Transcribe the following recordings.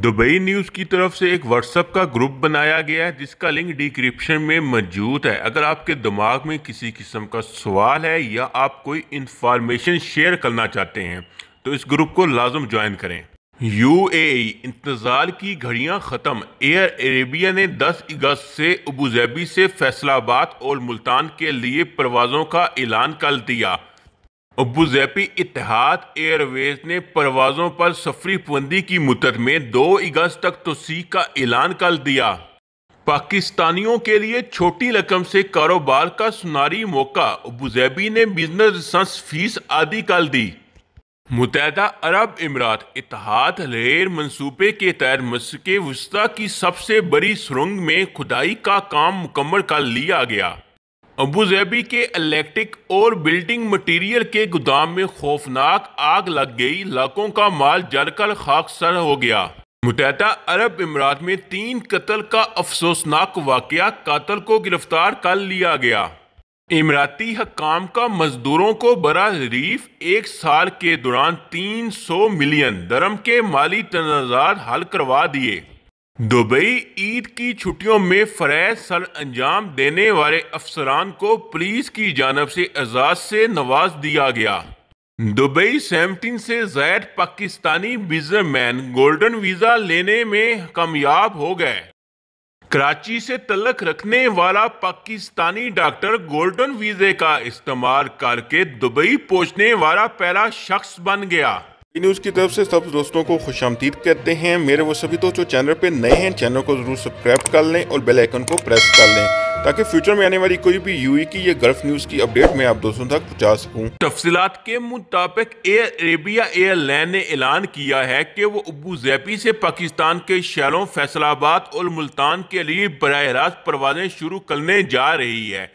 Dubai news की तरफ से एक व्हाट्सअप का ग्रुप बनाया गया है जिसका लिंक डिक्रिप्शन में मौजूद है अगर आपके दिमाग में किसी किस्म का सवाल है या आप कोई इंफॉर्मेशन शेयर करना चाहते हैं तो इस ग्रुप को लाजम ज्वाइन करें यू e, इंतज़ार की घड़ियां ख़त्म एयर अरेबिया ने 10 अगस्त से अबूजैबी से फैसलाबाद और मुल्तान के लिए परवाज़ों का ऐलान कर दिया अबूजैपी इतिहाद एयरवेज ने परवाज़ों पर सफरी पाबंदी की मुदत में दो अगस्त तक तोसीक़ का ऐलान कर दिया पाकिस्तानियों के लिए छोटी रकम से कारोबार का सुनारी मौका अबूजैबी ने बिजनेस लाइसेंस फीस आदि कर दी मुतहदा अरब इमारात इतिहाद रेर मनसूबे के तहत मस्क वस्ता की सबसे बड़ी सुरंग में खुदाई का काम मुकम्मल कर लिया गया अबूजैबी के इलेक्ट्रिक और बिल्डिंग मटेरियल के गोदाम में खौफनाक आग लग गई लाखों का माल जलकर खाक सर हो गया मुतहदा अरब इमारत में तीन कत्ल का अफसोसनाक वाक़ कातल को गिरफ्तार कर लिया गया इमराती हकाम का मजदूरों को बरा रीफ एक साल के दौरान तीन सौ मिलियन दरम के माली तनाजा हल करवा दिए दुबई ईद की छुट्टियों में फ्रैज सर अंजाम देने वाले अफसरान को पुलिस की जानब से एजाज से नवाज दिया गया दुबई सेवनटीन से Zaid Pakistani businessman golden visa लेने में कामयाब हो गए कराची से तलक रखने वाला पाकिस्तानी डॉक्टर गोल्डन वीज़े का इस्तेमाल करके दुबई पहुंचने वाला पहला शख्स बन गया न्यूज़ की तरफ से सब दोस्तों को खुश आमदीद कहते हैं मेरे वो सभी दोस्तों चैनल पे नए हैं चैनल को ज़रूर सब्सक्राइब कर लें और बेल आइकन को प्रेस कर लें ताकि फ्यूचर में आने वाली कोई भी यूई की या गल्फ न्यूज़ की अपडेट मैं आप दोस्तों तक पहुंचा सकूं। तफसीत के मुताबिक एयर अरेबिया एयरलाइन ने ऐलान किया है कि वो अबू जैबी से पाकिस्तान के शहरों फैसलाबाद और मुल्तान के लिए बरह रास्त परवाजें शुरू करने जा रही है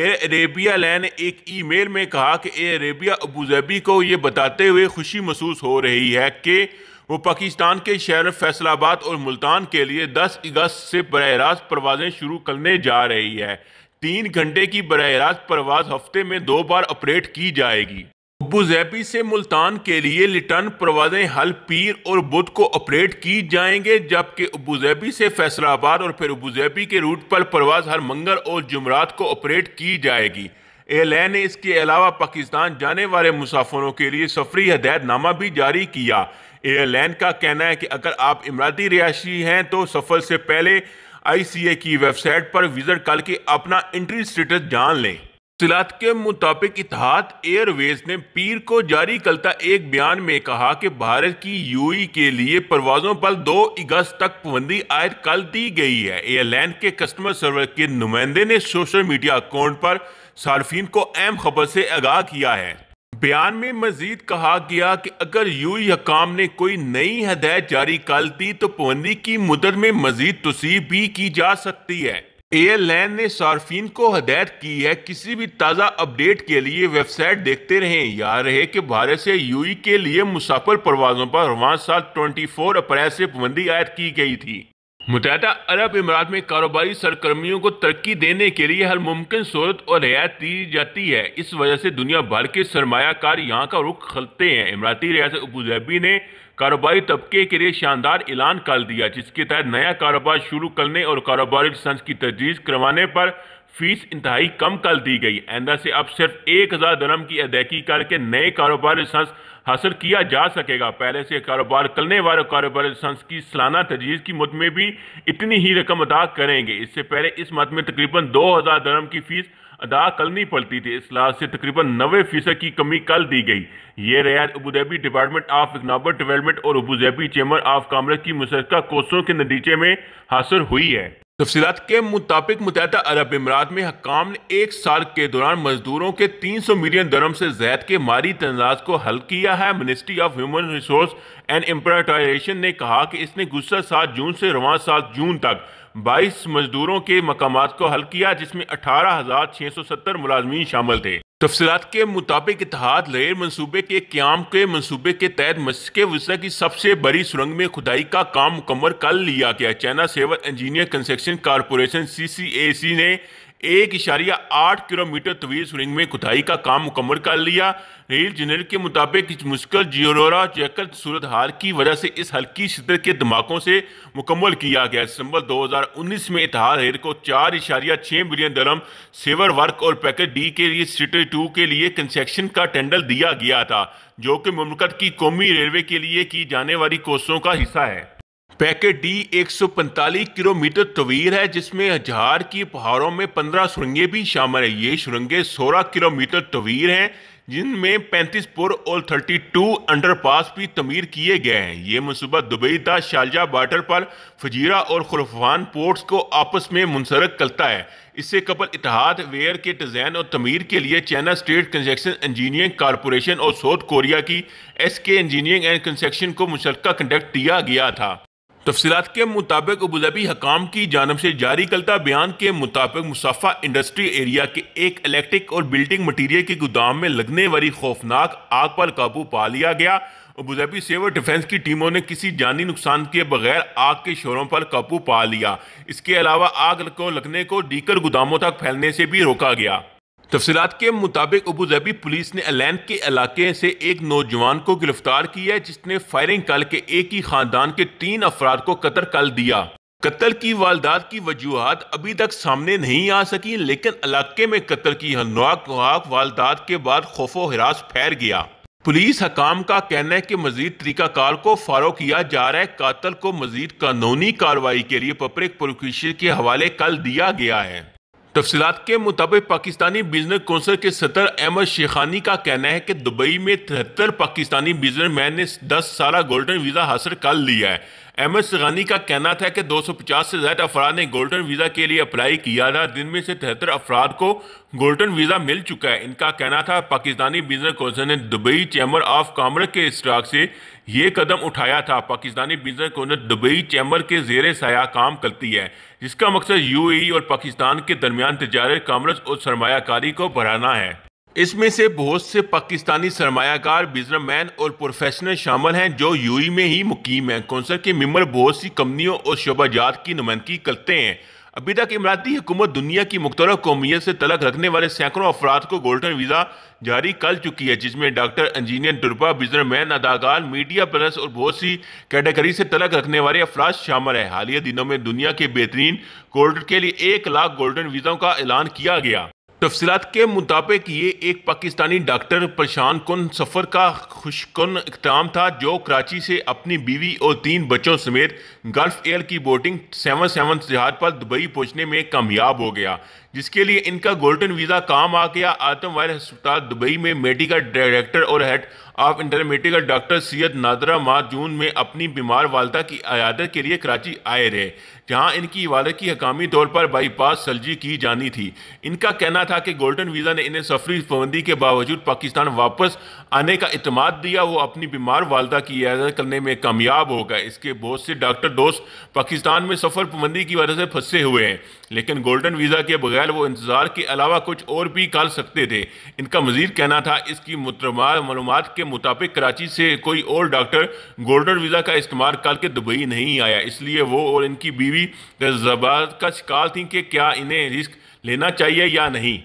एयर अरेबिया लैन एक ईमेल में कहा कि एयर अरेबिया अबूजैबी को ये बताते हुए खुशी महसूस हो रही है कि वो पाकिस्तान के शहर फैसलाबाद और मुल्तान के लिए 10 अगस्त से बरह रास्त परवाजें शुरू करने जा रही है तीन घंटे की बरह रास्त परवाज हफ्ते में दो बार ऑपरेट की जाएगी अबूजैबी से मुल्तान के लिए लिटन प्रवाजें हल पीर और बुध को ऑपरेट की जाएंगे जबकि अबूजैबी से फैसलाबाद और फिर अबूजैबी के रूट पर परवाज हर मंगल और जुमरात को ऑपरेट की जाएगी एयरलाइन ने इसके अलावा पाकिस्तान जाने वाले मुसाफरों के लिए सफरी हदायतनामा भी जारी किया एयरलैन का कहना है कि अगर आप इमराती रिहायशी हैं तो सफ़र से पहले आई सी ए की वेबसाइट पर विज़िट करके अपना इंट्री स्टेटस जान लें तिलात के मुताबिक इतिहाद एयरवेज ने पीर को जारी करता एक बयान में कहा कि भारत की यूई के लिए परवाजों पर 2 अगस्त तक पाबंदी आयद कर दी गई है एयरलाइन के कस्टमर सर्वर के नुमाइंदे ने सोशल मीडिया अकाउंट पर सार्फिन को अहम खबर से आगाह किया है बयान में मजीद कहा गया कि अगर यूई हकाम ने कोई नई हदायत जारी कर दी तो पाबंदी की मुदत में मजीद तोसी भी की जा सकती है एयरलाइन ने सार्फिन को हदायत की है किसी भी ताज़ा अपडेट के लिए वेबसाइट देखते रहें याद रहे कि भारत से यूई के लिए मुसाफिर परवाजों पर रवान साल 24 अप्रैल से पाबंदी आयद की गई थी मुतहद अरब इमारात में कारोबारी सरगर्मियों को तरक्की देने के लिए हर मुमकिन सूरत और रियायत दी जाती है इस वजह से दुनिया भर के सरमाकार यहाँ का रुख खलते हैं इमराती रियासत अबूजैबी ने कारोबारी तबके के लिए शानदार ऐलान कर दिया जिसके तहत नया कारोबार शुरू करने और कारोबारी लाइसेंस की तजवीज करवाने पर फीस इंतहाई कम कर दी गई आंदा से अब सिर्फ एक हज़ार दरम की अदायगी करके नए कारोबार लाइसेंस हासिल किया जा सकेगा पहले से कारोबार करने वाले कारोबार लाइसेंस की सालाना तजवीज़ की मद में भी इतनी ही रकम अदा करेंगे इससे पहले इस मद में तकरीबन दो हज़ार दरम की फीस अदा करनी पड़ती थी इस लिहाज से तकरीबन नबे फीसद की कमी कर दी गई ये रियायत Abu Dhabi department of economic development और अबूधाबी चैम्बर ऑफ कामर्स की मुशरका कोर्सों के नतीजे में हासिल हुई है तफसीत के मुताबिक मुतहदा अरब इमरात में हकाम ने एक साल के दौरान मजदूरों के 300 मिलियन दरम से जैद के मारी तनाज को हल किया है ministry of human resource and emiratisation ने कहा कि इसने गुस्सा सात जून से रवान सात जून तक बाईस मजदूरों के मकाम को हल किया जिसमें अठारह हज़ार छह सौ सत्तर मुलाजमीन शामिल थे तफसलत के मुताबिक इतिहाद लहर मनसूबे के क्याम के मनसूबे के तहत मस्क वसा की सबसे बड़ी सुरंग में खुदाई का काम मुकम्मल कर लिया गया China sewer engineer construction corporation C C A C ने एक इशारिया आठ किलोमीटर तवील सुरंग में खुदाई का काम मुकम्मल कर लिया रेल जनरल के मुताबिक मुश्किल जियोरा जैकल सूरत हाल की वजह से इस हल्की शिदत के धमाकों से मुकम्मल किया गया दिसंबर 2019 में इतिहाद रेल को चार इशारिया छः मिलियन दरम सेवर वर्क और पैकेज डी के लिए सीटर टू के लिए कंस्ट्रक्शन का टेंडर दिया गया था जो कि ममलकत की कौमी रेलवे के लिए की जाने वाली कोसों का हिस्सा है पैकेट डी 145 किलोमीटर तवीर है जिसमें हजार की पहाड़ों में 15 सुरंगें भी शामिल है ये सुरंगें 16 किलोमीटर तवीर हैं जिनमें 35 पुर और 32 अंडरपास भी तमीर किए गए हैं ये मनसूबा दुबई दा शारजा बार्डर पर फजीरा और खुरफान पोर्ट्स को आपस में मुंसरक करता है इससे कबल इतिहाद वेयर के डिज़ाइन और तमीर के लिए China state construction engineering corporation और साउथ कोरिया की S K engineering and construction को मुशरका कंडक्ट किया गया था तफसीत के मुताबिक अबूधाबी हकाम की जानब से जारी कलता बयान के मुताबिक मुसाफा इंडस्ट्री एरिया के एक इलेक्ट्रिक और बिल्डिंग मटीरियल के गोदाम में लगने वाली खौफनाक आग पर काबू पा लिया गया अबूधाबी सेवर डिफेंस की टीमों ने किसी जानी नुकसान के बगैर आग के शोरों पर काबू पा लिया इसके अलावा आग को लगने को डीकर गोदामों तक फैलने से भी रोका गया तफसीत के मुताबिक अबूजहबी पुलिस ने अलैन के इलाके से एक नौजवान को गिरफ्तार किया जिसने फायरिंग कल के एक ही खानदान के तीन अफराद को कतर कर दिया कत्ल की वालदात की वजूहत अभी तक सामने नहीं आ सकी लेकिन इलाके में कत्ल की हनवाक वालदात के बाद खौफो हरास फैर गया पुलिस हकाम का कहना है कि मजीद तरीकाकार को फारो किया जा रहा है कातल को मजीद कानूनी कार्रवाई के लिए पब्लिक प्रोक्यूशन के हवाले कल दिया गया है तफसीत के मुताबिक पाकिस्तानी बिजनेस कौंसिल के सदर अहमद शेखानी का कहना है कि दुबई में तिहत्तर पाकिस्तानी बिजनेसमैन ने दस साल गोल्डन वीज़ा हासिल कर लिया है एम एस रानी का कहना था कि 250 से ज्यादा अफराद ने गोल्डन वीज़ा के लिए अप्लाई किया था दिन में से तिहत्तर अफराद को गोल्डन वीज़ा मिल चुका है इनका कहना था पाकिस्तानी बिजनेस कौंसिल ने दुबई चैम्बर ऑफ कॉमर्स के स्टाक से ये कदम उठाया था Pakistani business council Dubai chamber के जेर सया काम करती है जिसका मकसद ए और पाकिस्तान के दरमियान तजारत कामर्स और सरमाकारी को बढ़ाना है इसमें से बहुत से पाकिस्तानी सरमायाकार बिजनेसमैन और प्रोफेशनल शामिल हैं जो यूई में ही मुकीम हैं कौंसल के मेम्बर बहुत सी कंपनियों और शोबाजात की नुमाइंदगी करते हैं अभी तक इमराती हुकूमत दुनिया की मुख्तर कौमियत से तलक रखने वाले सैकड़ों अफराद को गोल्डन वीज़ा जारी कर चुकी है जिसमें डॉक्टर इंजीनियर टुरपा बिजनेसमैन अदाकार मीडिया प्लस और बहुत सी कैटेगरी से तलक रखने वाले अफराज शामिल हैं हालिया दिनों में दुनिया के बेहतरीन गोल्डन के लिए एक लाख गोल्डन वीज़ों का ऐलान किया गया तफसीत के मुताबिक ये एक पाकिस्तानी डॉक्टर परेशान कन सफ़र का खुशकन इकदाम था जो कराची से अपनी बीवी और तीन बच्चों समेत गल्फ एयर की बोटिंग सेवन सेवन जहाज पर दुबई पहुंचने में कामयाब हो गया जिसके लिए इनका गोल्डन वीज़ा काम आ गया आतम वायर अस्पताल दुबई में मेडिकल डायरेक्टर और हेड ऑफ इंटरमेडिकल डॉक्टर सैयद नादरा माह जून में अपनी बीमार वालदा की आयादत के लिए कराची आए रहे जहां इनकी इबादत की हकामी तौर पर बाईपास सलजी की जानी थी इनका कहना था कि गोल्डन वीज़ा ने इन्हें सफरी पाबंदी के बावजूद पाकिस्तान वापस आने का अतमाद दिया वो अपनी बीमार वालदा की इजाज़त करने में कामयाब हो गए इसके बहुत से डॉक्टर दोस्त पाकिस्तान में सफ़र पाबंदी की वजह से फंसे हुए हैं लेकिन गोल्डन वीज़ा के बगैर वो इंतज़ार के अलावा कुछ और भी कर सकते थे इनका मजीद कहना था इसकी मालूम के मुताबिक कराची से कोई और डॉक्टर गोल्डन वीज़ा का इस्तेमाल करके दुबई नहीं आया इसलिए वो और इनकी बीवी जबात का शिकार थी कि क्या इन्हें रिस्क लेना चाहिए या नहीं